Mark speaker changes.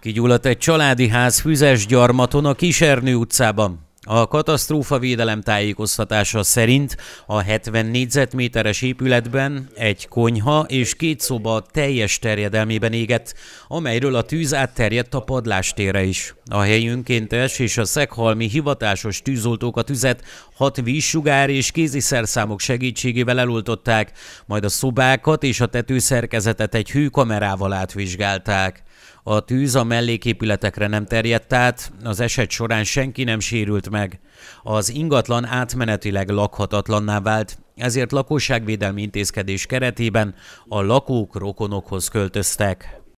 Speaker 1: Kigyulladt egy családi ház füzes gyarmaton a Kisernő utcában. A katasztrófa védelem tájékoztatása szerint a 70 négyzetméteres épületben egy konyha és két szoba teljes terjedelmében égett, amelyről a tűz átterjedt a padlástére is. A helyi önkéntes és a szekhalmi hivatásos tűzoltók a tüzet hat vízsugár és kéziszerszámok segítségével eloltották, majd a szobákat és a tetőszerkezetet egy hőkamerával átvizsgálták. A tűz a melléképületekre nem terjedt át, az eset során senki nem sérült meg. Az ingatlan átmenetileg lakhatatlanná vált, ezért lakosságvédelmi intézkedés keretében a lakók rokonokhoz költöztek.